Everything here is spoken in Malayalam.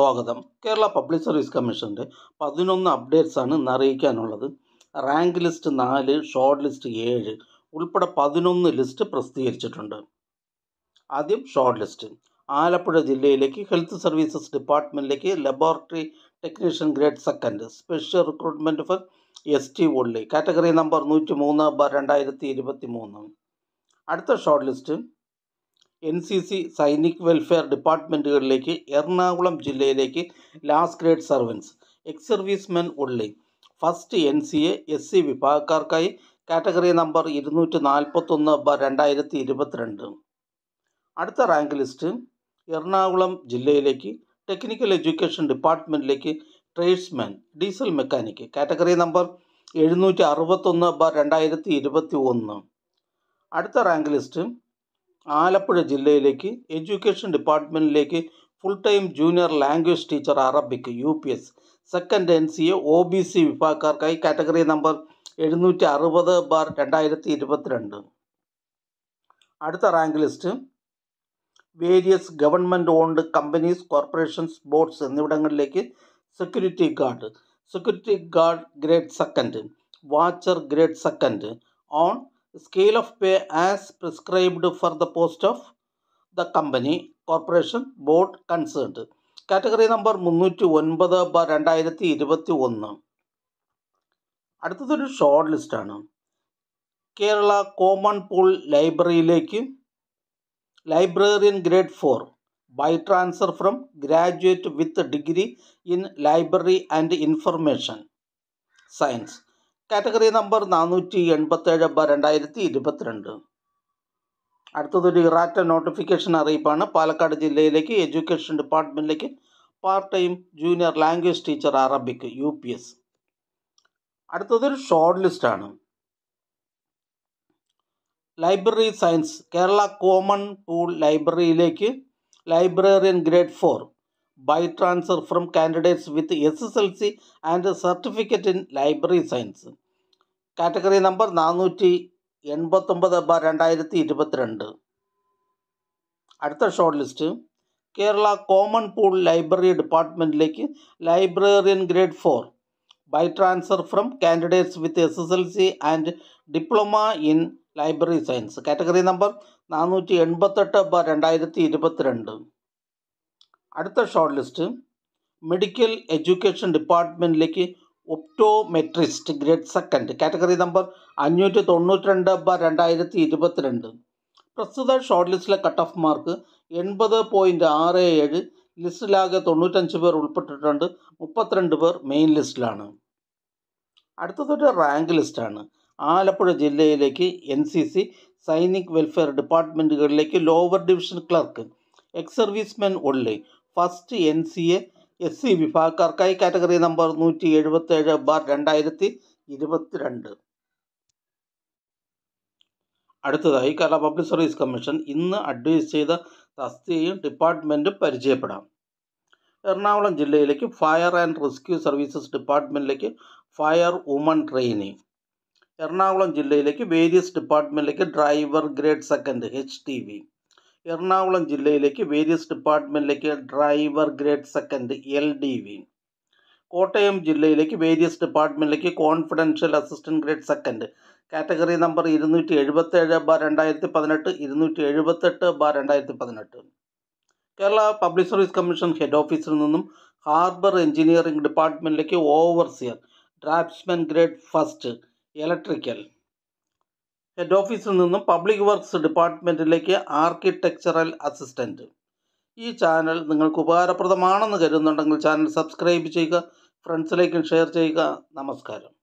സ്വാഗതം കേരള പബ്ലിക് സർവീസ് കമ്മീഷൻ്റെ പതിനൊന്ന് ആണ് ഇന്ന് അറിയിക്കാനുള്ളത് റാങ്ക് ലിസ്റ്റ് നാല് ഷോർട്ട് ലിസ്റ്റ് ഏഴ് ഉൾപ്പെടെ പതിനൊന്ന് ലിസ്റ്റ് പ്രസിദ്ധീകരിച്ചിട്ടുണ്ട് ആദ്യം ഷോർട്ട് ലിസ്റ്റ് ആലപ്പുഴ ജില്ലയിലേക്ക് ഹെൽത്ത് സർവീസസ് ഡിപ്പാർട്ട്മെൻറ്റിലേക്ക് laboratory technician grade second special recruitment for S T only category number നൂറ്റി മൂന്ന് ബ രണ്ടായിരത്തി ഇരുപത്തി മൂന്ന് അടുത്ത short list N C C Sainik welfare ഡിപ്പാർട്ട്മെൻറ്റുകളിലേക്ക് എറണാകുളം ജില്ലയിലേക്ക് last grade servants ex men only first N C A S C വിഭാഗക്കാർക്കായി കാറ്റഗറി നമ്പർ ഇരുന്നൂറ്റി നാൽപ്പത്തൊന്ന് ബ രണ്ടായിരത്തി ഇരുപത്തിരണ്ട് അടുത്ത റാങ്ക് ലിസ്റ്റ് എറണാകുളം ജില്ലയിലേക്ക് ടെക്നിക്കൽ എഡ്യൂക്കേഷൻ ഡിപ്പാർട്ട്മെൻറ്റിലേക്ക് tradesman diesel mechanic category number എഴുന്നൂറ്റി അറുപത്തൊന്ന് ബ രണ്ടായിരത്തി ഇരുപത്തി ഒന്ന് അടുത്ത റാങ്ക് ലിസ്റ്റ് ആലപ്പുഴ ജില്ലയിലേക്ക് എഡ്യൂക്കേഷൻ ഡിപ്പാർട്ട്മെൻറ്റിലേക്ക് full time junior language teacher Arabic U P S second N C A O B C വിഭാഗക്കാർക്കായി കാറ്റഗറി നമ്പർ എഴുന്നൂറ്റി അറുപത് ബാർ രണ്ടായിരത്തി ഇരുപത്തിരണ്ട് അടുത്ത rank list various government owned companies corporations boards എന്നിവിടങ്ങളിലേക്ക് security guard security guard grade second watcher grade second on scale of pay as prescribed for the post of the company corporation board concerned category number മുന്നൂറ്റി ഒൻപത് ബ രണ്ടായിരത്തി ഇരുപത്തി ഒന്ന് അടുത്തതൊരു ഷോർട്ട് ലിസ്റ്റാണ് കേരള കോമൺ പൂൾ ലൈബ്രറിയിലേക്ക് librarian grade four by transfer from graduate with degree in library and information science category number നാനൂറ്റി എൺപത്തേഴ് ബ രണ്ടായിരത്തി ഇരുപത്തിരണ്ട് അടുത്തതൊരു ഇറാറ്റ നോട്ടിഫിക്കേഷൻ അറിയിപ്പാണ് പാലക്കാട് ജില്ലയിലേക്ക് എഡ്യൂക്കേഷൻ ഡിപ്പാർട്ട്മെൻറ്റിലേക്ക് part time junior language teacher Arabic U P S അടുത്തതൊരു ഷോർട്ട് ലിസ്റ്റാണ് library science Kerala common pool ലൈബ്രറിയിലേക്ക് librarian grade four by transfer from candidates with S S L C and certificate in library science category number നാനൂറ്റി എൺപത്തൊമ്പത് ബ രണ്ടായിരത്തി ഇരുപത്തിരണ്ട് അടുത്ത short list Kerala common pool library ഡിപ്പാർട്ട്മെൻറ്റിലേക്ക് librarian grade four by transfer from candidates with S S L C and diploma in library science category number നാനൂറ്റി എൺപത്തെട്ട് ബ രണ്ടായിരത്തി ഇരുപത്തിരണ്ട് അടുത്ത ഷോർട്ട് ലിസ്റ്റ് മെഡിക്കൽ എഡ്യൂക്കേഷൻ ഡിപ്പാർട്ട്മെൻറ്റിലേക്ക് optometrist grade second category number അഞ്ഞൂറ്റി തൊണ്ണൂറ്റി രണ്ട് ബ രണ്ടായിരത്തി ഇരുപത്തിരണ്ട് പ്രസ്തുത ഷോർട്ട് ലിസ്റ്റിലെ കട്ട് ഓഫ് മാർക്ക് എൺപത് പോയിൻറ്റ് ആറ് ഏഴ് ലിസ്റ്റിലാകെ തൊണ്ണൂറ്റഞ്ച് പേർ ഉൾപ്പെട്ടിട്ടുണ്ട് മുപ്പത്തിരണ്ട് പേർ മെയിൻ ലിസ്റ്റിലാണ് അടുത്തതൊരു റാങ്ക് ലിസ്റ്റാണ് ആലപ്പുഴ ജില്ലയിലേക്ക് N C C Sainik welfare ഡിപ്പാർട്ട്മെൻറ്റുകളിലേക്ക് lower division clerk ex servicemen ഉള്ളി first N C A S C വിഭാഗക്കാർക്കായി കാറ്റഗറി നമ്പർ നൂറ്റി ഏഴ് ബാർ രണ്ടായിരത്തി ഇരുപത്തിരണ്ട് അടുത്തതായി കേരള പബ്ലിക് സർവീസ് കമ്മീഷൻ ഇന്ന് അഡ്വൈസ് ചെയ്ത തസ്തികയും ഡിപ്പാർട്ട്മെൻറ്റും പരിചയപ്പെടാം എറണാകുളം ജില്ലയിലേക്ക് ഫയർ ആൻഡ് റെസ്ക്യൂ സർവീസസ് ഡിപ്പാർട്ട്മെൻറ്റിലേക്ക് ഫയർ വുമൺ ട്രെയിനിങ് എറണാകുളം ജില്ലയിലേക്ക് വേരിയസ് ഡിപ്പാർട്ട്മെൻറ്റിലേക്ക് driver grade second H T V Ernakulam ജില്ലയിലേക്ക് വേരിയസ് ഡിപ്പാർട്ട്മെൻറ്റിലേക്ക് driver grade second L D V Kottayam ജില്ലയിലേക്ക് വേരിയസ് ഡിപ്പാർട്ട്മെൻറ്റിലേക്ക് confidential assistant grade second category number ഇരുന്നൂറ്റി എഴുപത്തേഴ് ബാർ രണ്ടായിരത്തി പതിനെട്ട് ഇരുന്നൂറ്റി എഴുപത്തെട്ട് ബാർ രണ്ടായിരത്തി പതിനെട്ട് Kerala public service commission head ഓഫീസിൽ നിന്നും ഹാർബർ എഞ്ചിനീയറിംഗ് ഡിപ്പാർട്ട്മെൻറ്റിലേക്ക് overseer draftsman grade first electrical head ഓഫീസിൽ നിന്നും പബ്ലിക് വർക്ക്സ് ഡിപ്പാർട്ട്മെൻറ്റിലേക്ക് ആർക്കിടെക്ചറൽ അസിസ്റ്റൻറ്റ് ഈ ചാനൽ നിങ്ങൾക്ക് ഉപകാരപ്രദമാണെന്ന് കരുതുന്നുണ്ടെങ്കിൽ ചാനൽ സബ്സ്ക്രൈബ് ചെയ്യുക ഫ്രണ്ട്സിലേക്കും ഷെയർ ചെയ്യുക നമസ്കാരം